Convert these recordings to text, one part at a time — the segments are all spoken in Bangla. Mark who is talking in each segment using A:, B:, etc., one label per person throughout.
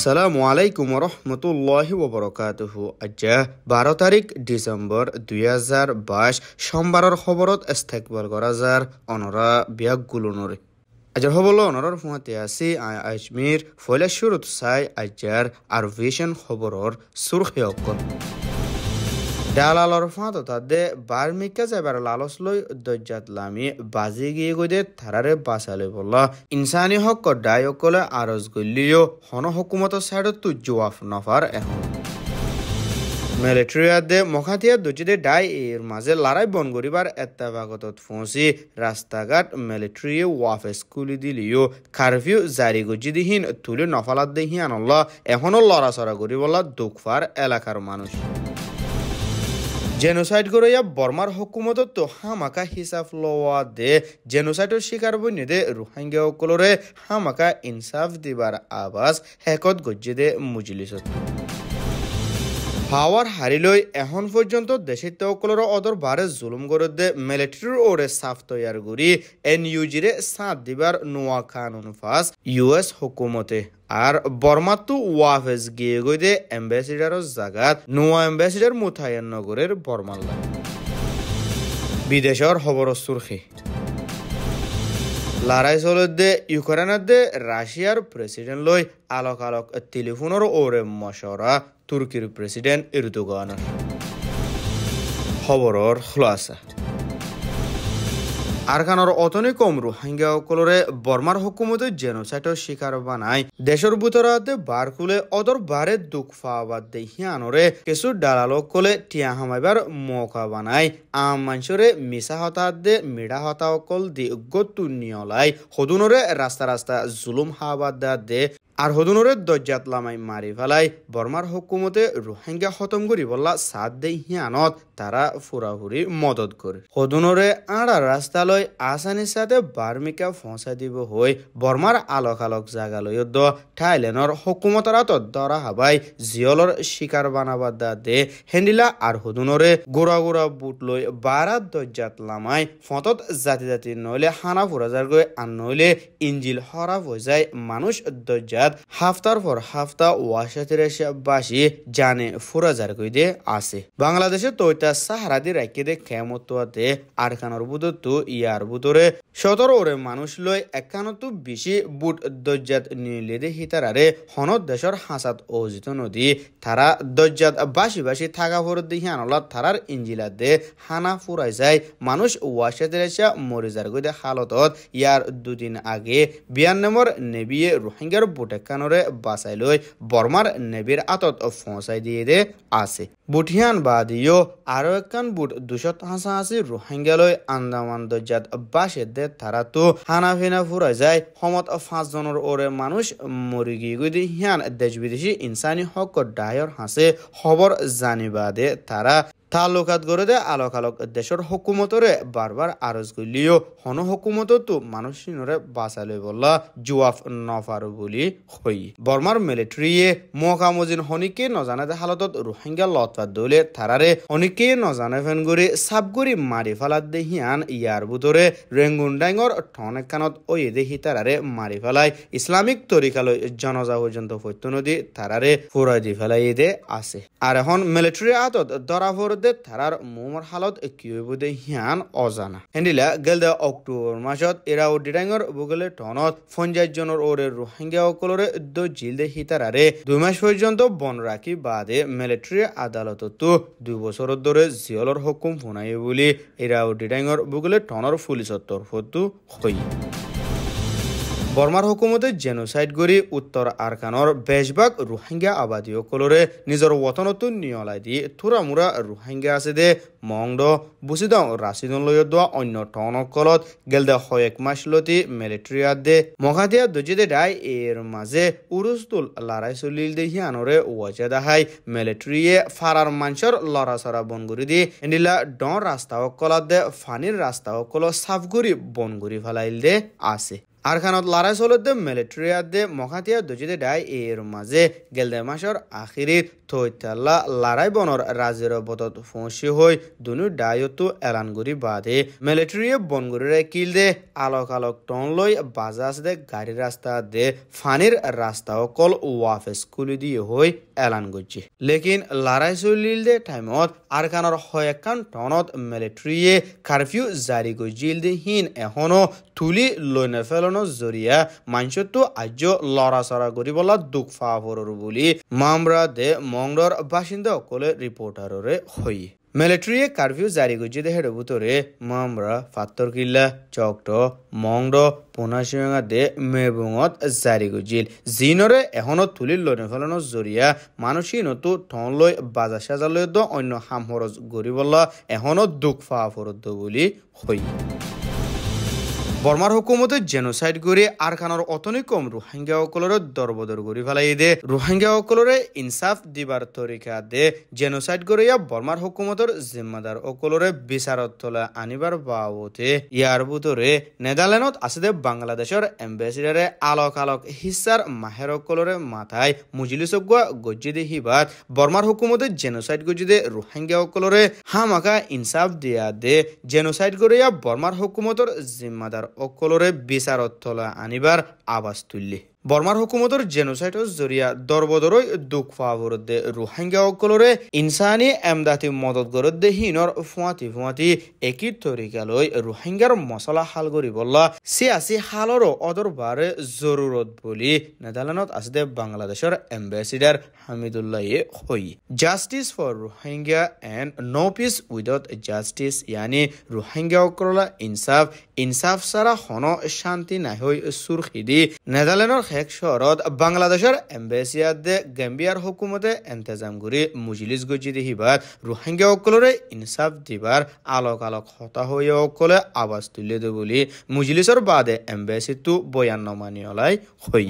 A: আসসালামু আলাইকুম রহমতুল্লাহ ওবরকাতহ আজ্জা বারো তারিখ ডিসেম্বর দুই হাজার বাইশ সোমবারের খবরত ইস্তেকবাল করা যার অনরা বিয়াগ গুলনুর আজের হবল অনরার ফুঁয়াতে আছে আই আজমির ফৈলাশুর উৎসাই আজ্জার আর ভিশন খবরের সুরখে অক্ষ ডালালর ফাঁতো তাদে বার্মিকা যাবার লালস লই দজ্জাত লামি বাজি গিয়ে গদে থারারে বাসালে বলল ইনসানি হক ডাই অকলে আরজ গলিও হন হকুমত সাইড তু জোয়াফ নফার এখন মিলিটারিয়াদে মখাতিয়া দুচিতে ডাই এর মাঝে লড়াই বন করিবার এত্তাবাগতত ফোঁসি রাস্তাঘাট মিলিটারিয়ে ওয়াফ স্কুলি দিলিও কারফিউ জারি গজি দিহীন তুলে নফালাত দেহিয়ান এখনও লড়াচড়া করিবলা দুঃখফার এলাকার মানুষ জেনোচাইড গৰৈয়া বৰ্মাৰ হকুমতত হামাকা হিচাপ লোৱা দে জেনোচাইডৰ স্বীকাৰ বনি দে ৰোহিংগীয়াসকলৰে হামাকা ইনচাফ দিবাৰ আৱাজ শেষত গজ্জি দে মুজিলিছত পাওয়ার হারিলৈ এখন পর্যন্ত দেশের তেওকলর অদর বারে জুলুম গরদে মিলিটারির ওরে সাফ তৈয়ার গুড়ি এন ইউজিরে সাঁত দিবার নোয়া কানুন ফাঁস ইউএস হুকুমতে আর বর্মাতো ওয়াফেজ গিয়ে গই দে এম্বাসিডারের জাগাত নোয়া এম্বাসিডার মুথায়ন নগরের বর্মাল্লা বিদেশর খবর সুরখি লড়াই চলতে ইউক্রেনতে রাশিয়ার প্রেসিডেন্ট লই আলোক আলোক টেলিফোনের ওরে মশরা তুর্কির প্রেসিডেন্ট ইরদুগান খবর খুলাসা আরকানোর অতনি কমরু হাঙ্গিয়া কলরে বর্মার হকুমতে জেনোসাইটর শিকার বানায় দেশের ভিতরাতে বার খুলে অদর বারে দুঃখ পাওয়ার দেখি আনরে কিছু ডালালো কলে টিয়া হামাইবার মৌকা বানায় আম মানুষরে মিশা হতা দে মিডা হতা অকল দি গতু নিয়লাই হদুনরে রাস্তা রাস্তা জুলুম হাওয়ার দে আর হদনরের দজ্জাত লামাই মারি ফেলাই বর্মার হকুমতে রোহিঙ্গা হতম করি বললা সাত দেই হিয়ানত তারা ফুরাহুরি মদত করে হদনরে আড়া রাস্তালয় আসানির সাথে বার্মিকা ফসা দিব হই বর্মার আলোক আলোক জাগালয় দ থাইল্যান্ডর হুকুমতারা তো দরা হাবাই জিয়লর শিকার বানাবার দে হেন্ডিলা আর হদনরে গোড়া গোড়া বুট লই বারা দজ্জাত লামাই ফতত জাতি জাতি নইলে হানা ফুরাজার গৈ আর নইলে ইঞ্জিল হরা বজায় যায় মানুষ দজ্জাত বাদ হাফতার পর হাফতা ওয়াশাতির বাসি জানে ফুরা ফুরাজার কইদে আসে বাংলাদেশে তৈতা সাহারাদি রাখি দে খেমতাতে আর খানোর বুধতো ইয়ার বুধরে সতর ওরে মানুষ লয় একানতো বেশি বুট দজ্জাত নিলে দে হিতারারে হনত দেশর হাসাত অজিত নদী তারা দজ্জাত বাসি বাসি থাকা ফর দিহি আনলাত থারার ইঞ্জিলা দে হানা ফুরাই যায় মানুষ ওয়াশাতির মরিজার কইদে হালতত ইয়ার দুদিন আগে বিয়ান বিয়ান্নমর নেবিয়ে রোহিঙ্গার বুটে কানরে বাসাই লই বর্মার নেবির আতত ফসাই দিয়ে দে আসে বুঠিয়ান বাদিও আরো একখান বুট দুশত হাসা আসে রোহিঙ্গালয় আন্দামান দজাত বাসে দে তারা তো হানাফিনা ফুরাই যায় সমত পাঁচ জনের ওরে মানুষ মরি গিয়ে গুদি হিয়ান দেশ বিদেশি ইনসানি হক ডায়র হাসে খবর জানিবাদে তারা তালুকাত গড়ে আলোক আলোক দেশের হকুমতরে বারবার আরজ করলিও হন হকুমত তো মানুষরে বাঁচালে বললা জুয়াফ নফার বলি হই বর্মার মিলিটারিয়ে মহামজিন হনিকে নজানে হালতত রোহিঙ্গা লতা দলে থারারে অনেকে নজানে ফেন গড়ি সাপগুড়ি মারি ফেলাত দেহিয়ান ইয়ার বুতরে রেঙ্গুন ডাঙর ঠন একখানত ওই দেহি তারারে মারি ফেলায় ইসলামিক তরিকালয় জনজা পর্যন্ত নদী তারারে ফুরাই দি ফেলাই দে আছে আর এখন মিলিটারি আতত ধরা মধ্যে তারার মোমর হালত কি হিয়ান অজানা হেন্ডিলা গেলদা অক্টোবর মাসত এরাও ডিরাঙর বগলে টনত ফঞ্জাই জনের ওরে রোহিঙ্গা সকলরে দো জিলদে হিতারারে দুই মাস পর্যন্ত বন রাখি বাদে মিলিটারি আদালততো দুই বছর ধরে জিয়লর হুকুম শুনাই বুলি এরাও ডিরাঙর বগলে টনর পুলিশের তরফতো হয় বৰ্মাৰ হকুমতে জেনচাইড কৰি উত্তৰ আৰকানৰ বেজবাগ ৰোহিংগা আবাদীসকলৰে নিজৰ ৱতনতো নিয়লাই দি থোৰা মোৰা ৰোহিংগা আছে দে মংদ বুচিদ ৰাচিদলৈ দোৱা অন্য টনকলত গেলদে শয়েক মাছলতি মেলেট্ৰিয়া দে মঘাদিয়া দজিদে দাই এৰ মাজে উৰুচটোল লাৰাই চলিল দে সিয়ানৰে ৱাজে হাই মেলেট্ৰিয়ে ফাৰাৰ মাঞ্চৰ লৰা চৰা বন দি এনিলা ডন ৰাস্তাসকলত দে ফানীৰ ৰাস্তা চাফ গুৰি বন গুৰি ফেলাইল দে আছে আরখানত লাৰাই চলদ্দে মিলিটাৰীয়াদে মখাতিয়া দজিদে ডাই এৰ মাজে গেলদে মাসর আখিৰিত থৈতাল্লা লড়াই বনর ৰাজেৰ বতত ফঁচি হৈ দুনু ডায়তো এলানগুড়ি বাদে মিলিটাৰীয়ে বনগুৰিৰে কিল দে আলক আলক টন লই বাজাজ দে গাড়ী রাস্তা দে ফানির রাস্তা অকল ৱাফেচ খুলি দিয়ে হৈ এলান গৈছে লেকিন লড়াই চলিল দে টাইমত আৰখানৰ হয়েকান টনত মিলিটাৰীয়ে কাৰ্ফিউ জারি কৰিছিল দে হিন এখনো তুলি লইনে নেপেল আন্দোলনের জরিয়া মাঞ্চতো লৰা চৰা করবলা দুখ ফা বুলি বলে দে মংরর বাসিন্দা সকলে রিপোর্টাররে হই মিলিটারিয়ে কারফিউ জারি করছে দে হেডে ভিতরে মামরা ফাত্তর কিল্লা চকট মংড পোনাশিঙা দে মেবুঙত জাৰি কৰিছিল জিনরে এখনো তুলির লনে ফেলানোর জরিয়া মানুষই নতু ঠন লৈ বাজার সাজালৈ অন্য হাম খরচ গরিবল্লা এখনো দুখ ফা বুলি বলি বর্মার হুকুমতে জেনোসাইড করে আরখানোর রোহিঙ্গা অকলরে দরবদর গড়ি ফেলাই দে অকলরে ইনসাফ দিবার তরিকা দে জেনোসাইড করিয়া বর্মার হুকুমতর জিম্মাদার অকলরে বিচারত তলে আনিবার বাবতে ইয়ার বুতরে নেদারল্যান্ডত আছে দে বাংলাদেশের এম্বেসিডারে আলোক আলোক হিসার মাহের অকলরে মাথায় গজ্জি দে হিবাত বর্মার হুকুমতে জেনোসাইড রোহিঙ্গা অকলরে হামাকা ইনসাফ দিয়া দে জেনোসাইড করিয়া বর্মার হুকুমতর জিম্মাদার অকলরে বিচারত তলা আনিবার আবাস তুললে বৰ্মাৰ হুকুমতৰ জেনোচাইটৰ জৰিয়া দৰবদৰৈ দুখ পাবৰদ্দে ৰোহাংগীয়াসকলৰে ইনচানী এমদাতি মদত গৰদ্দে হীনৰ ফুৱাতি ফুৱাতি একে তৰিকালৈ ৰোহিংগাৰ মছলা হাল কৰি বলা চি আছে হালৰো অদৰবাৰে জৰুৰত বুলি নেডাৰলেণ্ডত আছে দে বাংলাদেশৰ এম্বেচিডাৰ হামিদুল্লাহে হৈ justice for Rohingya and no' peace without justice য়ানি ৰোহিংগীয়াসকলৰ ইনচাফ ইনচাফ চাৰা হন শান্তি নাহৈ চুৰখি দি নেডাৰলেণ্ডৰ হেক শহরত বাংলাদেশের এম্বেসিয়াদে গেম্বিয়ার হুকুমতে এন্তেজাম করে মুজলিস গজি হিবার রোহিঙ্গা সকলরে ইনসাফ দিবার আলোক আলোক হতা হয়ে সকলে আওয়াজ তুলে দে বলি মুজলিসর বাদে এম্বেসিতো বয়ান নমানিয়লাই হই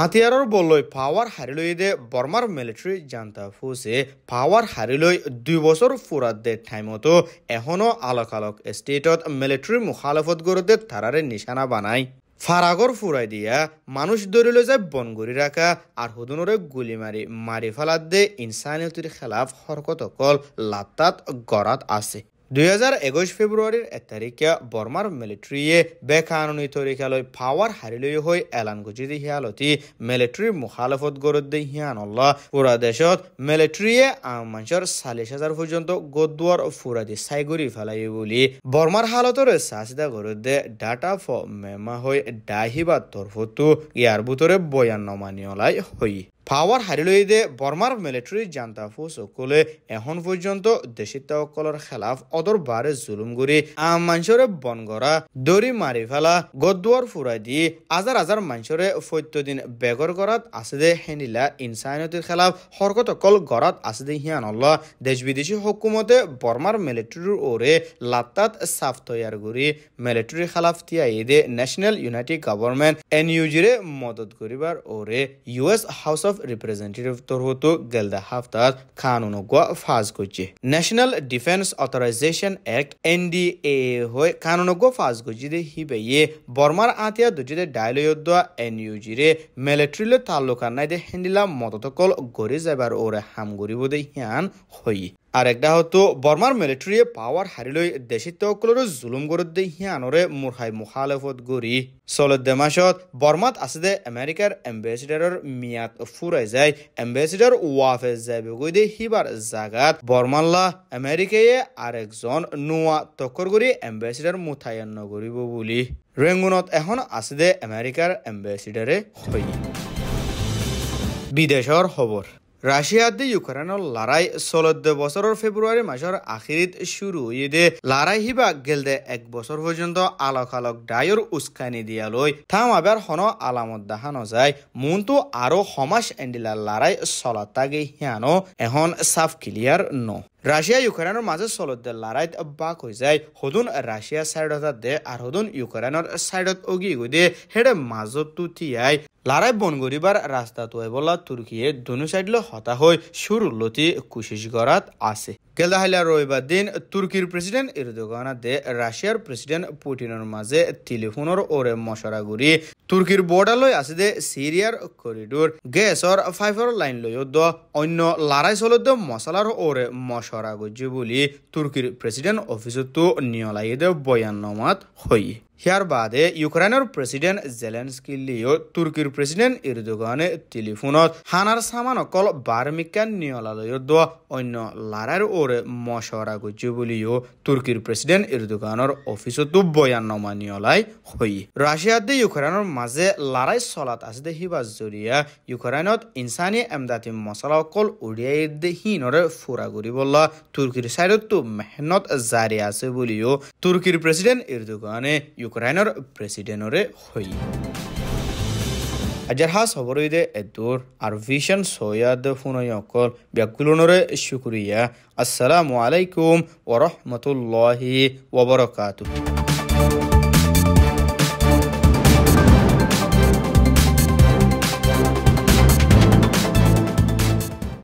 A: হাতিয়াৰৰ বললৈ পাৱাৰ হাৰিলৈ দে বৰ্মাৰ মিলিটাৰী জান্তা ফুচে পাৱাৰ হাৰিলৈ দুই বছৰ ফুৰাত দে ঠাইমতো এখনো আলোক আলোক ষ্টেটত মিলিটাৰী মুখালফত কৰোঁতে ধাৰাৰে নিশানা বানায় ফাৰাগৰ ফুৰাই দিয়া মানুহ দৌৰি যায় বন গুৰি ৰাখা আৰু সদনৰে গুলী মাৰি মাৰি ফেলাত দে ইনচানিয়তিৰ খেলাফ হৰকত অকল লাটাত গৰাত আছে দুই ফেব্রুয়ারির এক তারিখে বর্মার মিলিটারিয়ে বেকানুনি তরিকালৈ পাওয়ার হারি হারিলৈ হৈ এলান গুজি দি হিয়ালতি মিলিটারির মুখালফত গরত দি হিয়ানল্লা পুরা দেশত মিলিটারিয়ে আমাঞ্চর চাল্লিশ হাজার পর্যন্ত গদুয়ার ফুরা দি সাইগুরি ফেলাই বলে বর্মার হালতর চাচিদা গরত দে ডাটা ফ মেমা হৈ ডাহিবা তরফতো ইয়ার বুতরে বয়ান নমানিয়লাই হই পাওয়ার দে বর্মার মিলিটারি জান্তা ফোর্স সকলে এখন পর্যন্ত দেশিত সকলের খেলাফ বারে জুলুম করি আম মানুষরে বনগরা দড়ি মারি ফেলা গদুয়ার ফুরাই দিয়ে আজার আজার মানুষরে ফৈত্যদিন বেগর গড়াত আছে দে হেনিলা ইনসানিয়তির খেলাফ হরকত অকল গড়াত আছে দে হিয়ান অল্লা দেশ বিদেশি হকুমতে বর্মার মিলিটারির ওরে লাত্তাত সাফ তৈয়ার করি মিলিটারি খেলাফ দে ন্যাশনাল ইউনাইটেড গভর্নমেন্ট এনইউজিরে মদত করিবার ওরে US house of taraf representative Torhoto gelda haftat kanunugwa faz goji. National Defense Authorization Act NDA hoy kanunugwa faz goji de hibeye Bormar atia dojide dailoyodwa NUG re military le talukan naide hindila mototokol gori zabar ore hamgori bode hian hoyi. আর একটা হতো বর্মার মিলিটারিয়ে পাওয়ার হারিলৈ দেশিত তকলৰো জুলুম গৰত দে সিয়ানৰে মুৰহাই মুখালফত গৰি চলত দেমাছত বৰ্মাত আছে দে আমেৰিকাৰ এম্বেচিডাৰৰ মিয়াদ ফুৰাই যায় এম্বেচিডাৰ ৱাফে যায় গৈ দে সিবাৰ জাগাত বৰ্মাল্লা আমেৰিকায়ে আরেকজন নোৱা তকৰ কৰি এম্বেচিডাৰ মুথায়ন নগৰিব বুলি ৰেংগুনত এখন আছে দে আমেৰিকাৰ এম্বেচিডাৰে হৈ বিদেশৰ খবৰ ৰাছিয়াত ইউক্ৰেইনৰ লাৰাই চলত বছৰৰ ফেব্ৰুৱাৰী মাহৰ আশীত চুৰু ইয়ে লাৰাই সিবা গেলদে এক বছৰ পৰ্যন্ত আলক আলক ডায়ৰ উস্কানি দিয়ালৈ থাম আবাৰ সন আলামত দেখা নাযায় মনটো আৰু সমাজ এণ্ডিলা লাৰাই চলাতাগে হিয়ানো এখন চাফ ক্লিয়াৰ ন ৰাছিয়া ইউক্ৰেইনৰ মাজে চলতে লাৰাইত বাক হৈ যায় সদুন ৰাছিয়া ছাইডত দে আৰু সদুন ইউক্ৰেইনৰ ছাইডত অগি গৈ দে সেইদৰে মাজত তিয়াই লড়াই বন লাৰাই বনগুৰিবাৰ ৰাস্তাটো এবলা তুৰ্কীয়ে দুনো চাইডলৈ হতা সুর লতি কোচিছ কৰাত আছে গেলাহিলা রবিবার দিন তুর্কির প্রেসিডেন্ট ইরদোগানা দে ৰাছিয়াৰ প্ৰেচিডেণ্ট পুটিনৰ মাজে টেলিফোনৰ ওৰে মছৰা গুৰি তুৰ্কীৰ বৰ্ডাৰলৈ আছে দে চিৰিয়াৰ কৰিডৰ গেছৰ ফাইফৰ লাইন দ অন্য লড়াই লাৰাই দ মছলাৰ ওরে মছৰা গুজি বুলি তুৰ্কীৰ প্ৰেচিডেণ্ট অফিচতো নিয়লাই দে বয়ান নমাত হই ইয়াৰ বাদে ইউক্ৰেইনৰ প্ৰেচিডেণ্ট জেলেনস্কিলিও তুৰ্কীৰ প্ৰেচিডেণ্ট ইৰ্দোগানে টেলিফোনত হানাৰ চামান অকল বাৰ্মিকা নিয়লালয়ত দোৱা অন্য লাৰাৰ ওৰে মচৰা গুজি বুলিও তুৰ্কীৰ প্ৰেচিডেণ্ট ইৰ্দোগানৰ অফিচতো বয়ান নিয়লাই হৈ ৰাছিয়াতে ইউক্ৰেইনৰ মাজে লাৰাই চলাত আছে দেহিবা জৰিয়া ইউক্ৰেইনত ইনচানী এমদাতি মচলা অকল উৰিয়াই দেহীনৰে ফুৰা ঘূৰিবলা তুৰ্কীৰ ছাইডতো মেহনত জাৰি আছে বুলিও তুৰ্কীৰ প্ৰেচিডেণ্ট ইৰ্দোগানে ইউ ইউক্ৰাইনৰ প্ৰেচিডেণ্টৰে হৈ আজাৰহা চবৰৈদে এদুৰ আৰু ভিছন চৈয়াদ শুনৈ অকল ব্যাকুলনৰে শুকুৰিয়া আছালাম আলাইকুম ৱৰহমতুল্লাহি ৱবৰকাতু